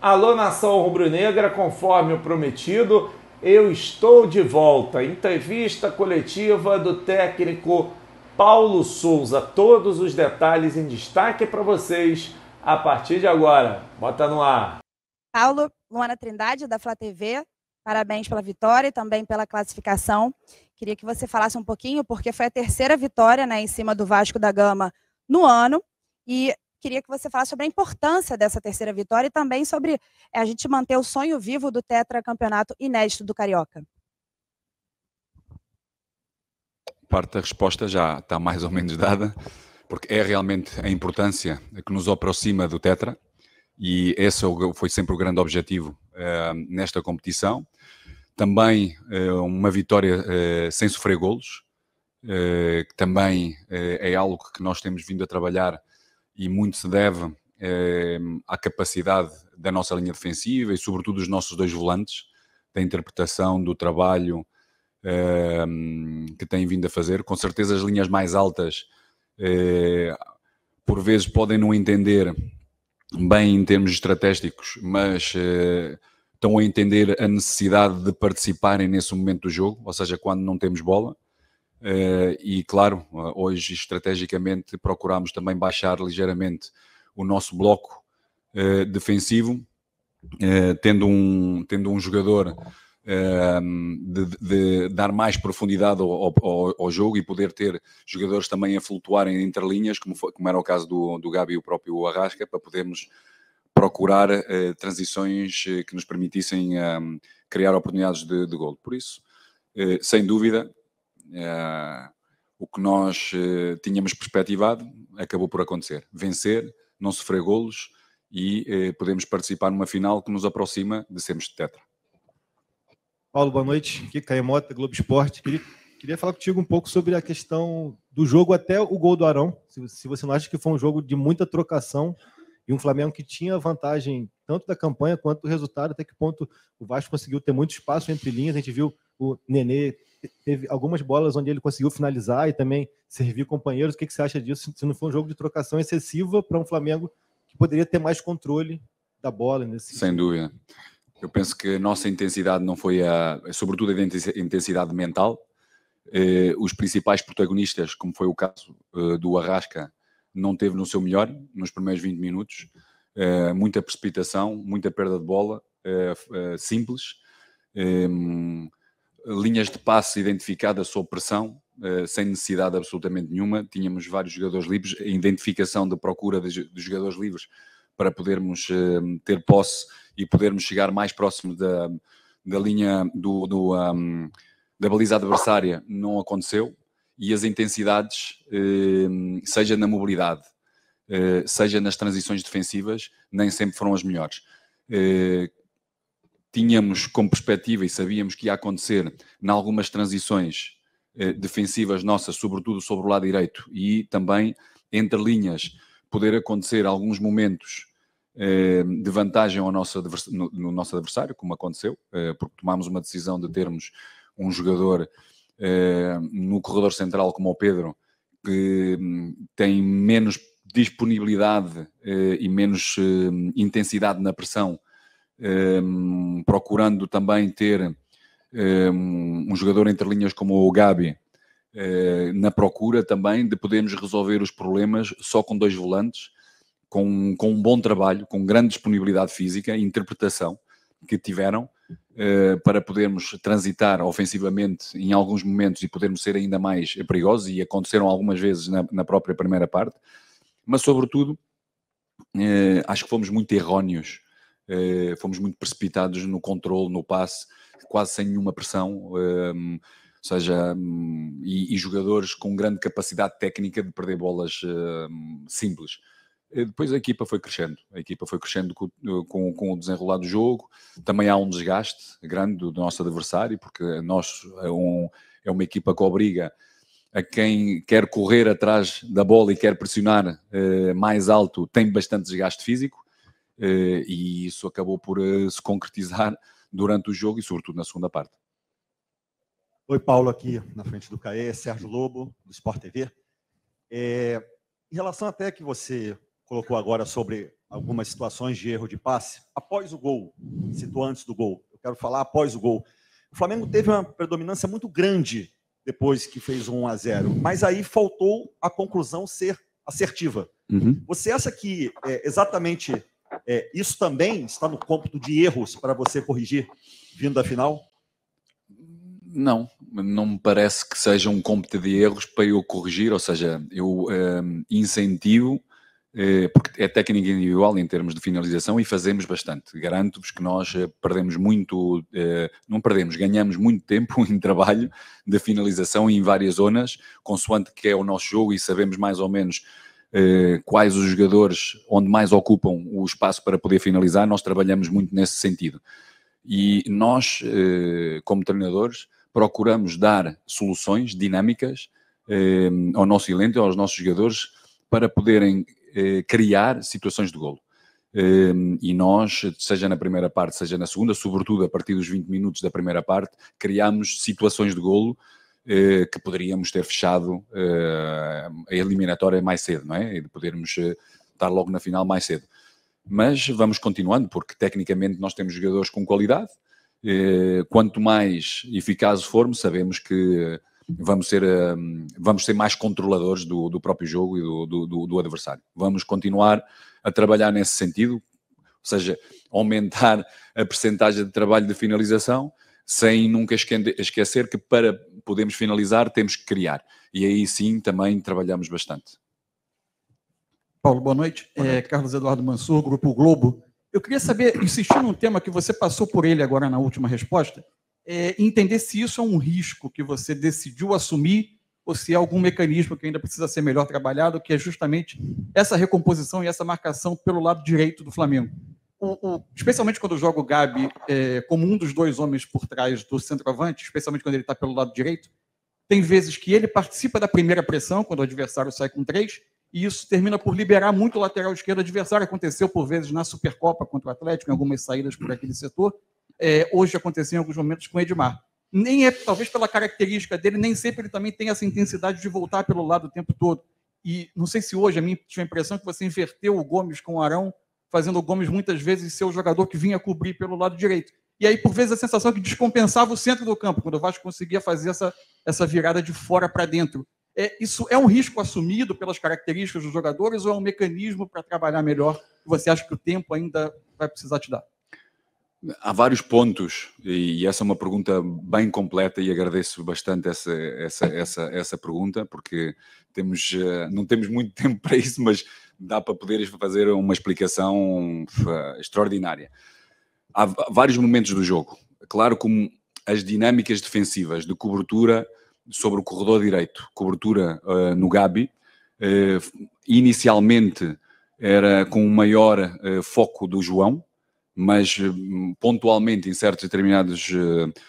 Alô, nação rubro-negra, conforme o prometido, eu estou de volta. Entrevista coletiva do técnico Paulo Souza. Todos os detalhes em destaque para vocês a partir de agora. Bota no ar. Paulo, Luana Trindade, da Flá TV, parabéns pela vitória e também pela classificação. Queria que você falasse um pouquinho, porque foi a terceira vitória né, em cima do Vasco da Gama no ano. E queria que você falasse sobre a importância dessa terceira vitória e também sobre eh, a gente manter o sonho vivo do tetracampeonato inédito do Carioca. Parte da resposta já está mais ou menos dada, porque é realmente a importância que nos aproxima do tetra e esse é foi sempre o grande objetivo uh, nesta competição. Também uh, uma vitória uh, sem sofrer golos, que também é algo que nós temos vindo a trabalhar e muito se deve eh, à capacidade da nossa linha defensiva e, sobretudo, dos nossos dois volantes, da interpretação do trabalho eh, que têm vindo a fazer. Com certeza, as linhas mais altas, eh, por vezes, podem não entender bem em termos estratégicos, mas estão a entender a necessidade de participarem nesse momento do jogo, ou seja, quando não temos bola eh, e claro, eh, hoje estrategicamente procuramos também baixar ligeiramente o nosso bloco eh, defensivo, tendo, um, tendo um jogador ehm, de, de, dar mais profundidade ao, ao, ao, jogo e poder ter jogadores também a flutuarem entre linhas, como, foi, como era o caso do, do Gabi e o próprio Arrasca, para podermos procurar eh, transições que nos permitissem ehm, criar oportunidades de, de gol. Por isso, eh, sem dúvida, eh, o que nós eh, tínhamos perspectivado acabou por acontecer. Vencer, não sofrer golos e eh, podemos participar numa final que nos aproxima de sermos de tetra. Paulo, boa noite. Aqui Caio Mota, Globo Esporte. Queria, queria falar contigo um pouco sobre a questão do jogo até o gol do Arão. Se, se você não acha que foi um jogo de muita trocação e um Flamengo que tinha vantagem tanto da campanha quanto do resultado, até que ponto o Vasco conseguiu ter muito espaço entre linhas. A gente viu o Nenê teve algumas bolas onde ele conseguiu finalizar e também servir companheiros. O que, que você acha disso? Se não foi um jogo de trocação excessiva para um Flamengo que poderia ter mais controle da bola nesse Sem dúvida. Eu penso que a nossa intensidade não foi a, sobretudo a intensidade mental. Eh, os principais protagonistas, como foi o caso eh, do Arrasca, não teve no seu melhor nos primeiros 20 minutos. Eh, muita precipitação, muita perda de bola, eh, eh, simples. Ehm, linhas de passe identificadas sob pressão, eh, sem necessidade absolutamente nenhuma. Tínhamos vários jogadores livres, a identificação da procura dos jogadores livres para podermos eh, ter posse e podermos chegar mais próximo da, da linha do, do um, ehm, da baliza adversária não aconteceu e as intensidades, ehm, seja na mobilidade, eh, seja nas transições defensivas, nem sempre foram as melhores tínhamos como perspectiva e sabíamos que ia acontecer em algumas transições eh, defensivas nossas, sobretudo sobre o lado direito, e também entre linhas, poder acontecer alguns momentos eh, de vantagem ao nosso no, no, nosso adversário, como aconteceu, eh, porque tomámos uma decisão de termos um jogador eh, no corredor central como o Pedro, que hum, tem menos disponibilidade eh, e menos hum, intensidade na pressão um, ehm, procurando também ter um, ehm, um, jogador entre linhas como o Gabi, uh, na procura também de podermos resolver os problemas só com dois volantes, com, com um bom trabalho, com grande disponibilidade física e interpretação que tiveram, uh, para podermos transitar ofensivamente em alguns momentos e podermos ser ainda mais perigosos, e aconteceram algumas vezes na, na própria primeira parte, mas sobretudo. Uh, acho que fomos muito errôneos eh, fomos muito precipitados no controle, no passe, quase sem nenhuma pressão. Eh, ou seja, e, e, jogadores com grande capacidade técnica de perder bolas uh, simples. E eh, depois a equipa foi crescendo, a equipa foi crescendo com, com, com, o desenrolar do jogo. Também há um desgaste grande do, nosso adversário, porque nós é, um, é, uma equipa que obriga a quem quer correr atrás da bola e quer pressionar uh, mais alto, tem bastante desgaste físico. Eh, e isso acabou por eh, se concretizar durante o jogo e sobretudo na segunda parte. Oi, Paulo, aqui na frente do CAE, Sérgio Lobo, do Sport TV. É, eh, em relação até que você colocou agora sobre algumas situações de erro de passe, após o gol, citou antes do gol, eu quero falar após o gol. O Flamengo teve uma predominância muito grande depois que fez um 1 a 0 mas aí faltou a conclusão ser assertiva. Uhum. Você acha que é, exatamente é, isso também está no cômputo de erros para você corrigir vindo da final? Não, não me parece que seja um cômputo de erros para eu corrigir, ou seja, eu ehm, incentivo, eh, porque é técnica individual em termos de finalização e fazemos bastante. Garanto-vos que nós eh, perdemos muito, eh, não perdemos, ganhamos muito tempo em trabalho de finalização em várias zonas, consoante que é o nosso jogo e sabemos mais ou menos eh, quais os jogadores onde mais ocupam o espaço para poder finalizar, nós trabalhamos muito nesse sentido. E nós, eh, como treinadores, procuramos dar soluções dinâmicas eh, ao nosso elenco, aos nossos jogadores, para poderem criar situações de golo. E nós, seja na primeira parte, seja na segunda, sobretudo a partir dos 20 minutos da primeira parte, criamos situações de golo eh, que poderíamos ter fechado eh, a eliminatória mais cedo, não é? E de podermos eh, estar logo na final mais cedo. Mas vamos continuando, porque tecnicamente nós temos jogadores com qualidade. Quanto mais eficazes formos, sabemos que vamos ser, vamos ser mais controladores do, do próprio jogo e do, do, do, adversário. Vamos continuar a trabalhar nesse sentido, ou seja, aumentar a percentagem de trabalho de finalização, sem nunca esquecer que para podemos finalizar, temos que criar. E aí sim também trabalhamos bastante. Paulo, boa noite. Boa é, noite. É, Carlos Eduardo Mansur, Grupo Globo. Eu queria saber, insistindo num tema que você passou por ele agora na última resposta, é, entender se isso é um risco que você decidiu assumir ou se é algum mecanismo que ainda precisa ser melhor trabalhado, que é justamente essa recomposição e essa marcação pelo lado direito do Flamengo o, o, especialmente quando eu jogo o Gabi é, como um dos dois homens por trás do centroavante, especialmente quando ele está pelo lado direito, tem vezes que ele participa da primeira pressão, quando o adversário sai com três, e isso termina por liberar muito o lateral esquerdo adversário. Aconteceu por vezes na Supercopa contra o Atlético, em algumas saídas por aquele setor. É, hoje aconteceu em alguns momentos com o Edmar. Nem é, talvez pela característica dele, nem sempre ele também tem essa intensidade de voltar pelo lado o tempo todo. E não sei se hoje a minha tive a impressão que você inverteu o Gomes com o Arão fazendo o Gomes muitas vezes ser o jogador que vinha cobrir pelo lado direito. E aí, por vezes, a sensação é que descompensava o centro do campo, quando o Vasco conseguia fazer essa, essa virada de fora para dentro. É, isso é um risco assumido pelas características dos jogadores ou é um mecanismo para trabalhar melhor que você acha que o tempo ainda vai precisar te dar? Há vários pontos, e essa é uma pergunta bem completa e agradeço bastante essa, essa, essa, essa pergunta, porque temos, eh, não temos muito tempo para isso, mas dá para poderes fazer uma explicação eh, extraordinária. Há vários momentos do jogo. Claro, como as dinâmicas defensivas de cobertura sobre o corredor direito, cobertura uh, no Gabi, uh, inicialmente era com um maior uh, foco do João, mas pontualmente em certos determinados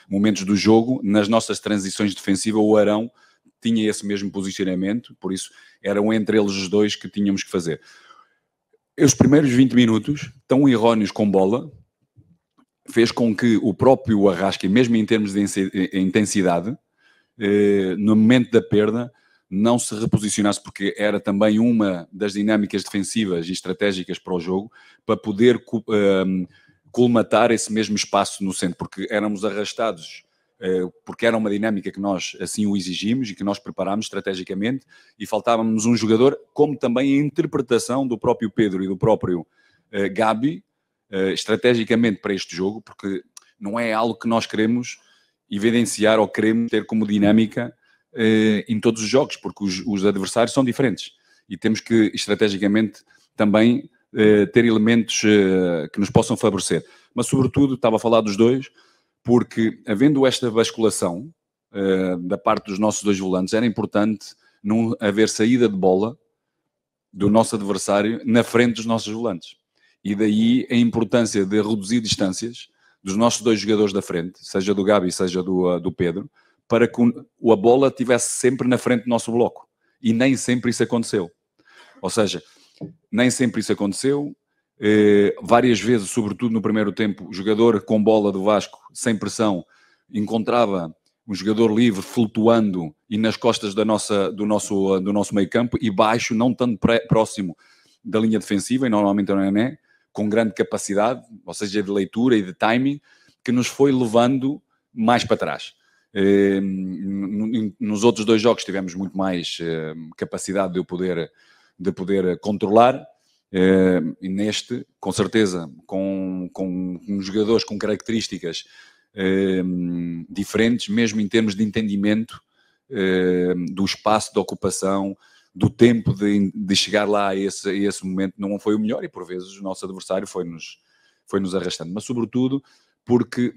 momentos do jogo, nas nossas transições defensivas, o Arão tinha esse mesmo posicionamento, por isso eram entre eles os dois que tínhamos que fazer. Os primeiros 20 minutos, tão errôneos com bola, fez com que o próprio Arrasca, mesmo em termos de eh, intensidade, eh, no momento da perda, não se reposicionasse, porque era também uma das dinâmicas defensivas e estratégicas para o jogo, para poder ehm, colmatar esse mesmo espaço no centro, porque éramos arrastados eh, porque era uma dinâmica que nós assim o exigimos e que nós preparámos estrategicamente, e faltávamos um jogador, como também a interpretação do próprio Pedro e do próprio eh, Gabi, eh, estrategicamente para este jogo, porque não é algo que nós queremos evidenciar ou queremos ter como dinâmica em todos os jogos, porque os, os adversários são diferentes e temos que estrategicamente também ter elementos que nos possam favorecer. Mas, sobretudo, estava a falar dos dois, porque havendo esta basculação uh, da parte dos nossos dois volantes, era importante não haver saída de bola do nosso adversário na frente dos nossos volantes. E daí a importância de reduzir distâncias dos nossos dois jogadores da frente, seja do Gabi, seja do, uh, do Pedro, para que a bola estivesse sempre na frente do nosso bloco. E nem sempre isso aconteceu. Ou seja, nem sempre isso aconteceu. Eh, várias vezes, sobretudo no primeiro tempo, o jogador com bola do Vasco, sem pressão, encontrava um jogador livre flutuando e nas costas da nossa, do, nosso, do nosso meio campo e baixo, não tanto pré, próximo da linha defensiva, e normalmente não é, com grande capacidade, ou seja, de leitura e de timing, que nos foi levando mais para trás. Eh, nos outros dois jogos tivemos muito mais eh, capacidade de eu poder, de poder controlar, eh, e neste, com certeza, com, com, com jogadores com características eh, diferentes, mesmo em termos de entendimento eh, do espaço de ocupação, do tempo de, de chegar lá a esse, a esse, momento, não foi o melhor e por vezes o nosso adversário foi-nos foi -nos arrastando. Mas sobretudo porque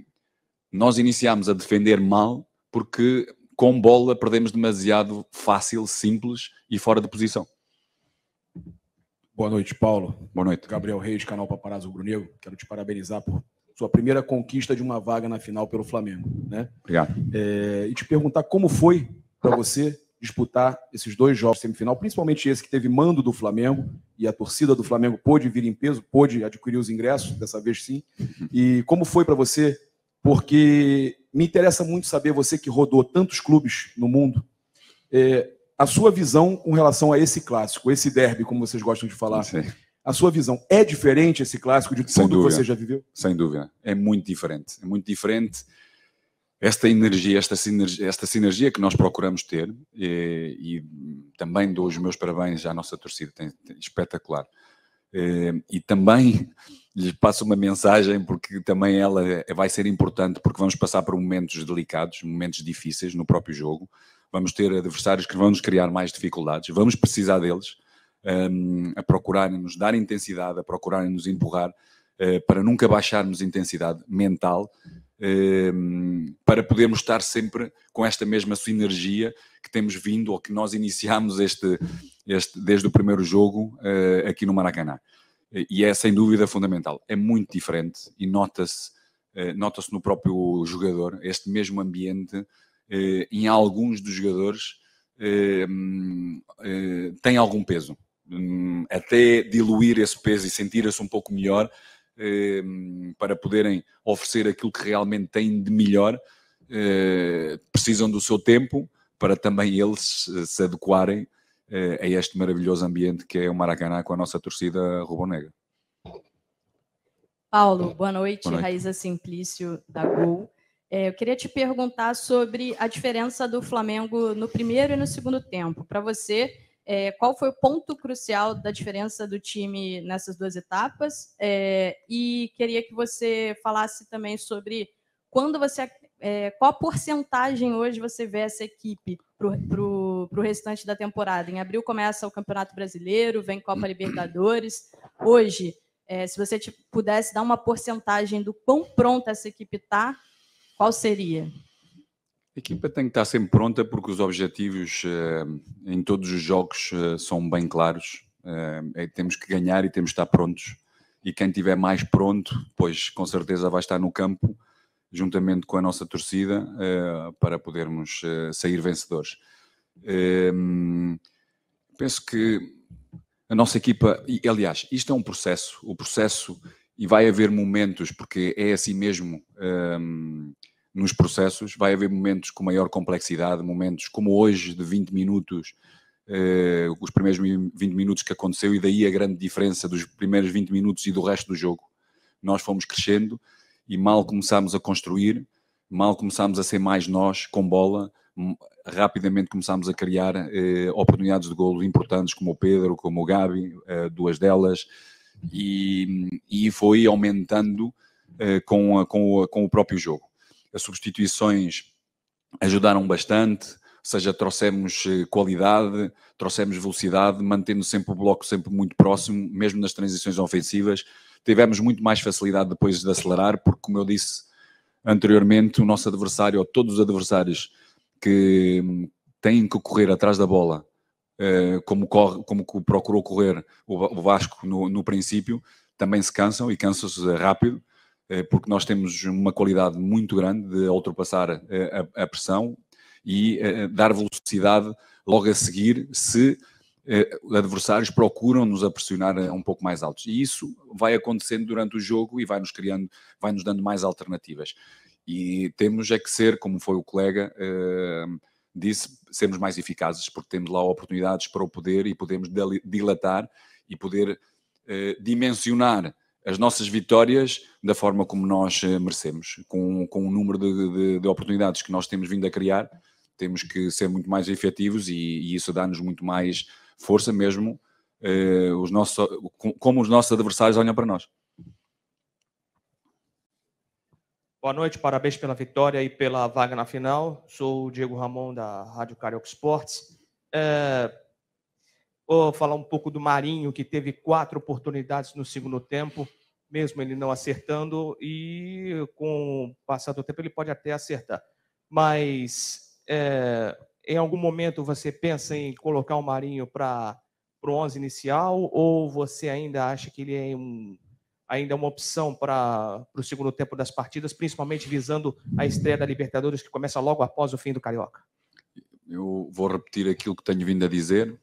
nós iniciámos a defender mal, porque com bola perdemos demasiado fácil, simples e fora de posição. Boa noite, Paulo. Boa noite. Gabriel Reis, canal Paparazzo Rubro Quero te parabenizar por sua primeira conquista de uma vaga na final pelo Flamengo. Né? Obrigado. É, e te perguntar como foi para você disputar esses dois jogos de semifinal, principalmente esse que teve mando do Flamengo e a torcida do Flamengo pôde vir em peso, pôde adquirir os ingressos, dessa vez sim. Uhum. E como foi para você? Porque me interessa muito saber, você que rodou tantos clubes no mundo, é, a sua visão com relação a esse clássico, esse derby, como vocês gostam de falar. Sim. A sua visão é diferente esse clássico de Sem tudo dúvida. que você já viveu? Sem dúvida, é muito diferente. É muito diferente esta energia, esta sinergia, esta sinergia que nós procuramos ter e, eh, e também dou os meus parabéns à nossa torcida, tem, tem espetacular. Eh, e também lhe passo uma mensagem porque também ela eh, vai ser importante porque vamos passar por momentos delicados, momentos difíceis no próprio jogo vamos ter adversários que vão nos criar mais dificuldades, vamos precisar deles um, a procurarem-nos dar intensidade, a procurarem-nos empurrar uh, para nunca baixarmos intensidade mental, um, para podermos estar sempre com esta mesma sinergia que temos vindo ou que nós iniciámos este, este, desde o primeiro jogo uh, aqui no Maracanã. E é sem dúvida fundamental. É muito diferente e nota-se uh, nota-se no próprio jogador este mesmo ambiente eh, em alguns dos jogadores eh, eh, tem algum peso. Hum, até diluir esse peso e sentir se um pouco melhor eh, para poderem oferecer aquilo que realmente têm de melhor, eh, precisam do seu tempo para também eles se adequarem eh, a este maravilhoso ambiente que é o Maracanã com a nossa torcida rubro-negra. Paulo, boa noite. boa noite. Raíza Simplício, da Gol. É, eu queria te perguntar sobre a diferença do Flamengo no primeiro e no segundo tempo. Para você, é, qual foi o ponto crucial da diferença do time nessas duas etapas? É, e queria que você falasse também sobre quando você. É, qual a porcentagem hoje você vê essa equipe para o restante da temporada? Em abril começa o Campeonato Brasileiro, vem Copa Libertadores. Hoje, é, se você pudesse dar uma porcentagem do quão pronta essa equipe está qual seria? A equipa tem que estar sempre pronta porque os objetivos eh, em todos os jogos eh, são bem claros. Eh, é temos que ganhar e temos que estar prontos. E quem tiver mais pronto, pois com certeza vai estar no campo, juntamente com a nossa torcida, para podermos sair vencedores. penso que a nossa equipa, e, aliás, isto é um processo, o processo, e vai haver momentos, porque é assim mesmo nos processos. Vai haver momentos com maior complexidade, momentos como hoje, de 20 minutos, eh, os primeiros 20 minutos que aconteceu, e daí a grande diferença dos primeiros 20 minutos e do resto do jogo. Nós fomos crescendo e mal começámos a construir, mal começámos a ser mais nós com bola, rapidamente começámos a criar eh, oportunidades de golo importantes, como o Pedro, como o Gabi, eh, duas delas, e, e foi aumentando com, a, com, a, com o próprio jogo as substituições ajudaram bastante, ou seja, trouxemos eh, qualidade, trouxemos velocidade, mantendo sempre o bloco sempre muito próximo, mesmo nas transições ofensivas. Tivemos muito mais facilidade depois de acelerar, porque, como eu disse anteriormente, o nosso adversário, ou todos os adversários que hum, têm que correr atrás da bola, eh, como, corre, como procurou correr o Vasco no, no princípio, também se cansam e cansam-se rápido eh, porque nós temos uma qualidade muito grande de ultrapassar eh, a, a pressão e eh, dar velocidade logo a seguir se adversários procuram-nos a pressionar um pouco mais altos. E isso vai acontecendo durante o jogo e vai-nos criando, vai-nos dando mais alternativas. E temos é que ser, como foi o colega disse, sermos mais eficazes, porque temos lá oportunidades para o poder e podemos dilatar e poder dimensionar as nossas vitórias da forma como nós eh, merecemos, com, com o número de, de, de oportunidades que nós temos vindo a criar, temos que ser muito mais efetivos e, e isso dá-nos muito mais força mesmo, eh, os nossos, como os nossos adversários olham para nós. Boa noite, parabéns pela vitória e pela vaga na final. Sou o Diego Ramon, da Rádio Carioca Sports É, eh, Vou falar um pouco do Marinho, que teve quatro oportunidades no segundo tempo, mesmo ele não acertando, e com o passar do tempo ele pode até acertar. Mas é, em algum momento você pensa em colocar o Marinho para o 11 inicial, ou você ainda acha que ele é um, ainda é uma opção para o segundo tempo das partidas, principalmente visando a estreia da Libertadores, que começa logo após o fim do Carioca? Eu vou repetir aquilo que tenho vindo a dizer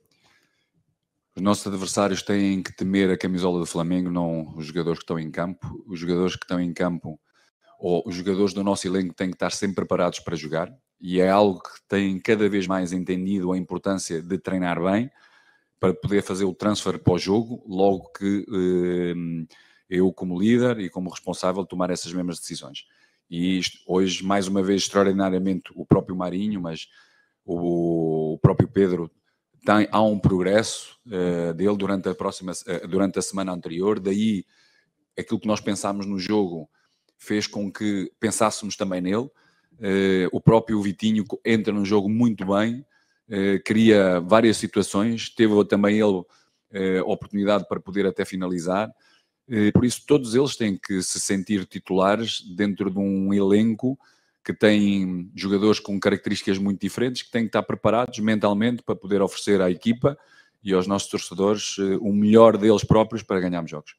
os nossos adversários têm que temer a camisola do Flamengo, não os jogadores que estão em campo. Os jogadores que estão em campo, ou os jogadores do nosso elenco, têm que estar sempre preparados para jogar. E é algo que têm cada vez mais entendido a importância de treinar bem para poder fazer o transfer para o jogo, logo que eh, eu, como líder e como responsável, tomar essas mesmas decisões. E isto, hoje, mais uma vez, extraordinariamente, o próprio Marinho, mas o, próprio Pedro tem, há um progresso uh, dele durante a, próxima, uh, durante a semana anterior, daí aquilo que nós pensámos no jogo fez com que pensássemos também nele. Uh, o próprio Vitinho entra no jogo muito bem, cria várias situações, teve também ele oportunidade para poder até finalizar. por isso, todos eles têm que se sentir titulares dentro de um elenco que têm jogadores com características muito diferentes, que têm que estar preparados mentalmente para poder oferecer à equipa e aos nossos torcedores eh, o melhor deles próprios para ganharmos jogos.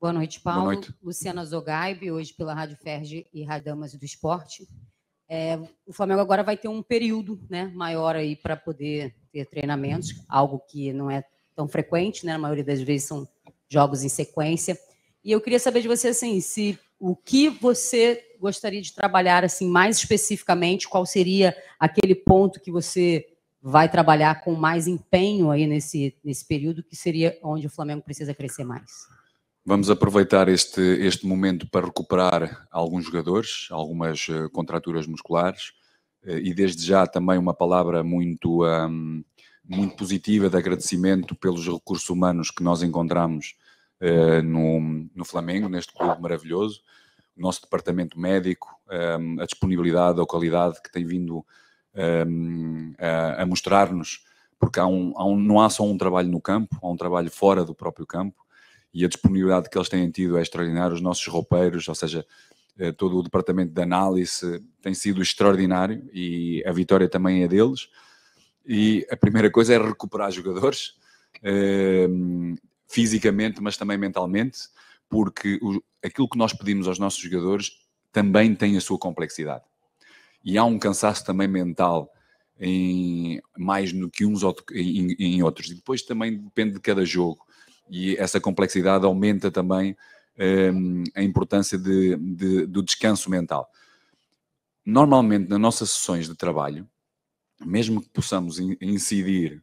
Boa noite, Paulo. Boa noite. Luciana Zogaib, hoje pela Rádio Ferge e Radamas do Esporte. É, o Flamengo agora vai ter um período né, maior aí para poder ter treinamentos, algo que não é tão frequente, né? A maioria das vezes são jogos em sequência. E eu queria saber de você assim, se o que você gostaria de trabalhar assim mais especificamente, qual seria aquele ponto que você vai trabalhar com mais empenho aí nesse nesse período que seria onde o Flamengo precisa crescer mais? Vamos aproveitar este este momento para recuperar alguns jogadores, algumas eh, contraturas musculares eh, e desde já também uma palavra muito um, muito positiva de agradecimento pelos recursos humanos que nós encontramos uh, no, no Flamengo, neste clube maravilhoso. O nosso departamento médico, um, ehm, a disponibilidade, a qualidade que tem vindo um, ehm, a, a mostrar-nos, porque há um, há um, não há só um trabalho no campo, há um trabalho fora do próprio campo e a disponibilidade que eles têm tido é extraordinária. Os nossos roupeiros, ou seja, eh, todo o departamento de análise tem sido extraordinário e a vitória também é deles. E a primeira coisa é recuperar jogadores, ehm, fisicamente, mas também mentalmente, porque o, aquilo que nós pedimos aos nossos jogadores também tem a sua complexidade. E há um cansaço também mental em mais do que uns em, em outros. E depois também depende de cada jogo. E essa complexidade aumenta também um, a importância de, de, do descanso mental. Normalmente, nas nossas sessões de trabalho, mesmo que possamos incidir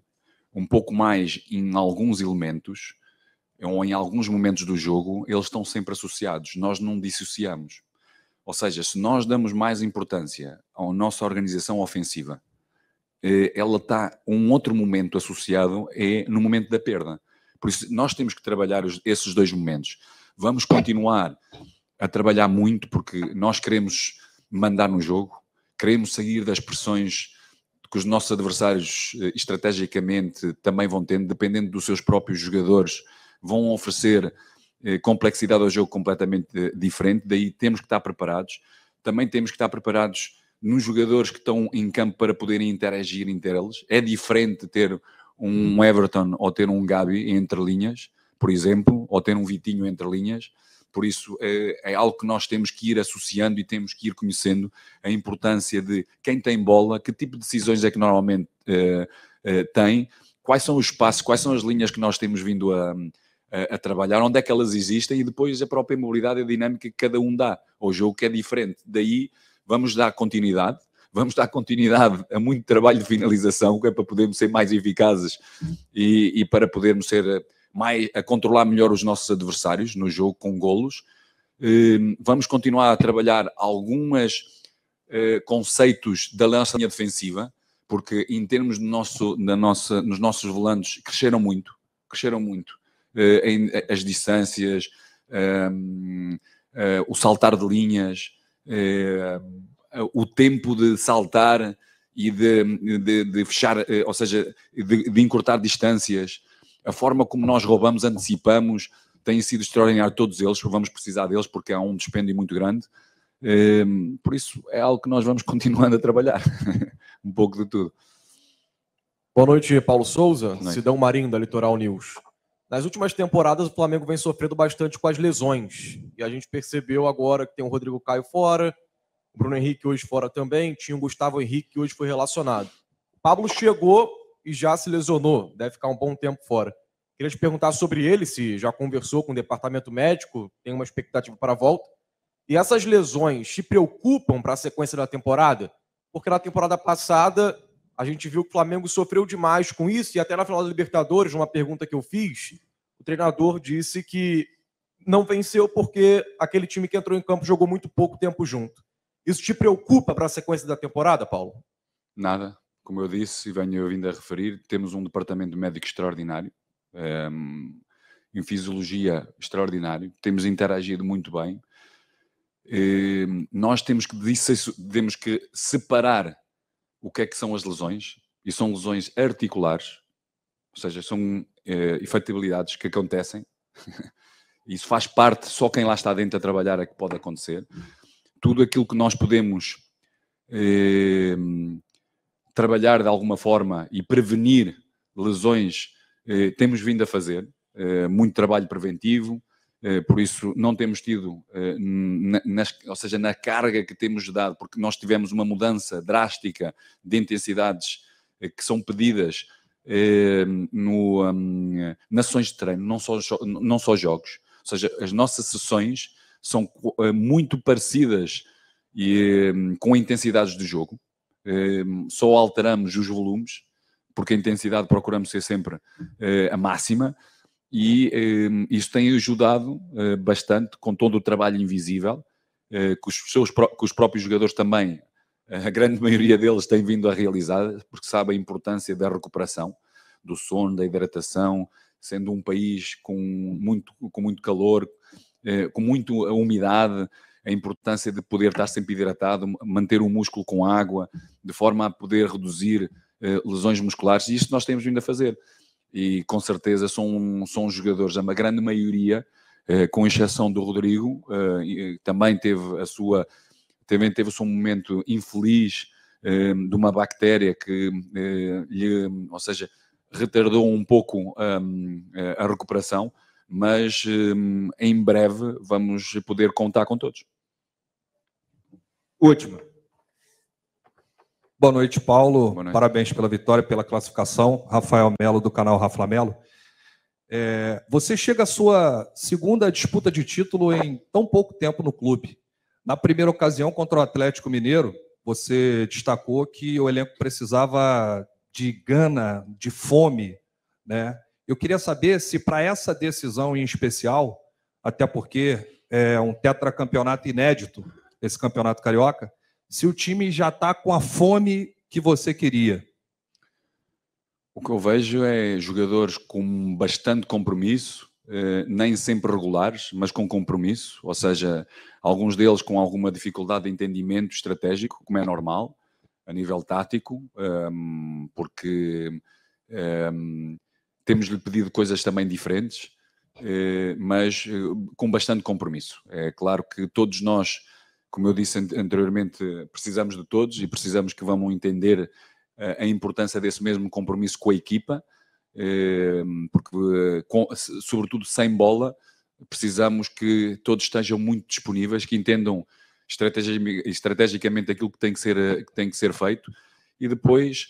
um pouco mais em alguns elementos, ou em alguns momentos do jogo, eles estão sempre associados. Nós não dissociamos. Ou seja, se nós damos mais importância à nossa organização ofensiva, eh, ela está um outro momento associado é no momento da perda. Por isso, nós temos que trabalhar esses dois momentos. Vamos continuar a trabalhar muito porque nós queremos mandar no jogo, queremos sair das pressões que os nossos adversários eh, estrategicamente também vão tendo, dependendo dos seus próprios jogadores vão oferecer eh, complexidade ao jogo completamente eh, diferente, daí temos que estar preparados. Também temos que estar preparados nos jogadores que estão em campo para poderem interagir entre eles. É diferente ter um uhum. Everton ou ter um Gabi entre linhas, por exemplo, ou ter um Vitinho entre linhas. Por isso é, é algo que nós temos que ir associando e temos que ir conhecendo a importância de quem tem bola, que tipo de decisões é que normalmente tem, quais são os passos, quais são as linhas que nós temos vindo a, a, a, trabalhar, onde é que elas existem e depois a própria mobilidade, a dinâmica que cada um dá ao jogo que é diferente. Daí vamos dar continuidade, vamos dar continuidade a muito trabalho de finalização, que é para podermos ser mais eficazes e, e para podermos ser eh, mais, a controlar melhor os nossos adversários no jogo com golos. Ehm, vamos continuar a trabalhar algumas eh, conceitos da lança linha defensiva, porque em termos do nosso, da nossa, nos nossos volantes cresceram muito, cresceram muito. Eh, em, eh, as distâncias, um, ehm, uh, eh, o saltar de linhas, uh, o tempo de saltar e de, de, de fechar, uh, ou seja, de, de, encurtar distâncias, a forma como nós roubamos, antecipamos, tem sido extraordinário todos eles, vamos precisar deles porque há um dispêndio muito grande. Ehm, por isso é algo que nós vamos continuando a trabalhar, um pouco de tudo. Boa noite, Paulo Souza, Cidão Marinho, da Litoral News. Nas últimas temporadas, o Flamengo vem sofrendo bastante com as lesões. E a gente percebeu agora que tem o Rodrigo Caio fora, o Bruno Henrique hoje fora também, tinha o Gustavo Henrique que hoje foi relacionado. O Pablo chegou e já se lesionou, deve ficar um bom tempo fora. Queria te perguntar sobre ele, se já conversou com o departamento médico, tem uma expectativa para a volta. E essas lesões te preocupam para a sequência da temporada? Porque na temporada passada a gente viu que o Flamengo sofreu demais com isso, e até na final da Libertadores, uma pergunta que eu fiz, o treinador disse que não venceu porque aquele time que entrou em campo jogou muito pouco tempo junto. Isso te preocupa para a sequência da temporada, Paulo? Nada. Como eu disse e venho vindo a referir, temos um departamento médico extraordinário, ehm, um, em fisiologia extraordinário, temos interagido muito bem. Ehm, nós temos que, temos que separar o que é que são as lesões, e são lesões articulares, ou seja, são eh, efetibilidades que acontecem. Isso faz parte, só quem lá está dentro a trabalhar é que pode acontecer. Tudo aquilo que nós podemos eh, trabalhar de alguma forma e prevenir lesões, eh, temos vindo a fazer. Eh, muito trabalho preventivo, eh, por isso não temos tido, eh, nas, ou seja, na carga que temos dado, porque nós tivemos uma mudança drástica de intensidades eh, que são pedidas no, hum, ações sessões de treino, não só, não só jogos. Ou seja, as nossas sessões são muito parecidas e, hum, com intensidades de jogo, hum, só alteramos os volumes, porque a intensidade procuramos ser sempre a máxima e ehm, isso tem ajudado eh, bastante com todo o trabalho invisível eh, que, os seus, que os próprios jogadores também, eh, a grande maioria deles, têm vindo a realizar, porque sabem a importância da recuperação, do sono, da hidratação, sendo um país com muito, com muito calor, com muita umidade, a importância de poder estar sempre hidratado, manter o músculo com água, de forma a poder reduzir lesões musculares, e isso nós temos vindo a fazer e com certeza são, são jogadores, é a grande maioria, eh, com exceção do Rodrigo, eh, eh também teve a sua também teve o seu momento infeliz eh, de uma bactéria que eh, lhe, ou seja, retardou um pouco ehm, eh, a recuperação, mas ehm, em breve vamos poder contar com todos. Última. Boa noite, Paulo. Boa noite. Parabéns pela vitória, pela classificação. Rafael Melo, do canal Rafa Melo. É, você chega à sua segunda disputa de título em tão pouco tempo no clube. Na primeira ocasião, contra o Atlético Mineiro, você destacou que o elenco precisava de gana, de fome. Né? Eu queria saber se, para essa decisão em especial, até porque é um tetracampeonato inédito, esse campeonato carioca, se o time já está com a fome que você queria? O que eu vejo é jogadores com bastante compromisso, eh, nem sempre regulares, mas com compromisso, ou seja, alguns deles com alguma dificuldade de entendimento estratégico, como é normal, a nível tático, ehm, porque ehm, temos-lhe pedido coisas também diferentes, eh, mas eh, com bastante compromisso. É claro que todos nós como eu disse anteriormente, precisamos de todos e precisamos que vamos entender eh, a importância desse mesmo compromisso com a equipa, ehm, porque, eh, sobretudo sem bola, precisamos que todos estejam muito disponíveis, que entendam estrategicamente aquilo que tem que ser, que tem que ser feito e depois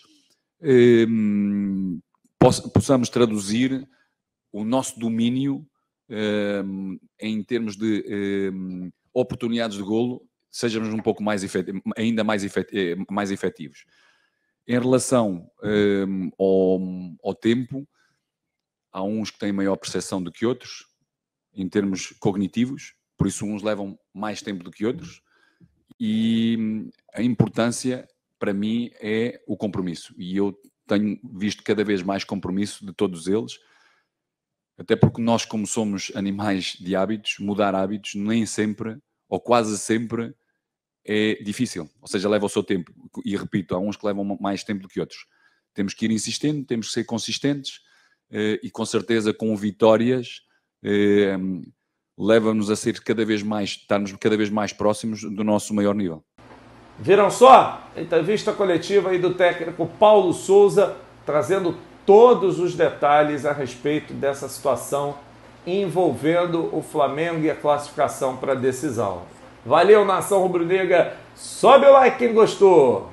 ehm, possamos traduzir o nosso domínio ehm, em termos de oportunidades de golo sejamos um pouco mais efetivos, ainda mais, eh, Mais efetivos. Em relação um, ao, ao, tempo, há uns que têm maior percepção do que outros, em termos cognitivos, por isso uns levam mais tempo do que outros, e hum, a importância para mim é o compromisso. E eu tenho visto cada vez mais compromisso de todos eles, até porque nós, como somos animais de hábitos, mudar hábitos nem sempre, ou quase sempre, é difícil, ou seja, leva o seu tempo. E repito, há uns que levam mais tempo do que outros. Temos que ir insistindo, temos que ser consistentes eh, e com certeza com vitórias eh, leva-nos a ser cada vez mais, estarmos cada vez mais próximos do nosso maior nível. Viram só? Entrevista coletiva aí do técnico Paulo Souza, trazendo todos os detalhes a respeito dessa situação envolvendo o Flamengo e a classificação para a decisão. Valeu, nação rubro-negra. Sobe o like quem gostou.